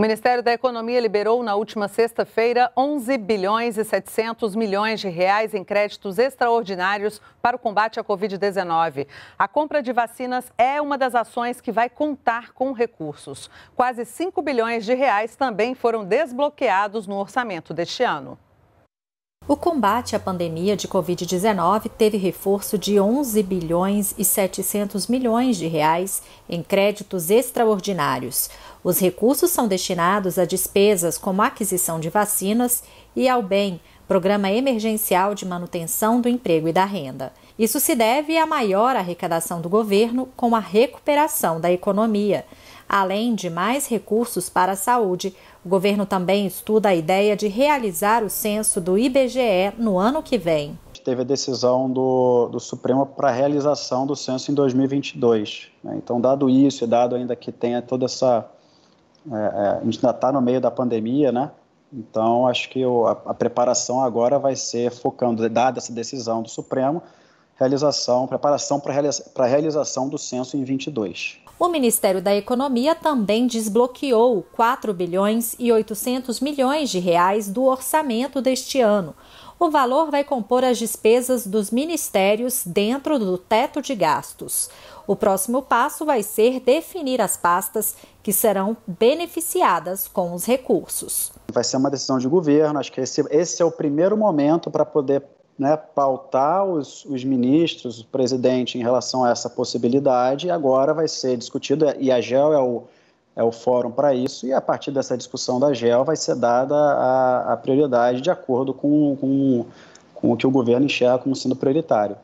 O Ministério da Economia liberou na última sexta-feira 11 bilhões e 700 milhões de reais em créditos extraordinários para o combate à Covid-19. A compra de vacinas é uma das ações que vai contar com recursos. Quase 5 bilhões de reais também foram desbloqueados no orçamento deste ano. O combate à pandemia de Covid-19 teve reforço de 11 bilhões e 700 milhões de reais em créditos extraordinários. Os recursos são destinados a despesas como aquisição de vacinas e ao bem, Programa Emergencial de Manutenção do Emprego e da Renda. Isso se deve à maior arrecadação do governo com a recuperação da economia, Além de mais recursos para a saúde, o governo também estuda a ideia de realizar o censo do IBGE no ano que vem. Teve a decisão do, do Supremo para a realização do censo em 2022. Né? Então, dado isso, e dado ainda que tenha toda essa. É, é a gente ainda está no meio da pandemia, né? Então, acho que a, preparação agora vai ser focando, dada essa decisão do Supremo, realização, preparação para a realização do censo em 22. O Ministério da Economia também desbloqueou 4 bilhões e 800 milhões de reais do orçamento deste ano. O valor vai compor as despesas dos ministérios dentro do teto de gastos. O próximo passo vai ser definir as pastas que serão beneficiadas com os recursos. Vai ser uma decisão de governo, acho que esse, esse é o primeiro momento para poder né, pautar os, os ministros, o presidente, em relação a essa possibilidade. Agora vai ser discutido, e a GEL é o, é o fórum para isso, e a partir dessa discussão da GEL vai ser dada a, a prioridade de acordo com, com, com o que o governo enxerga como sendo prioritário.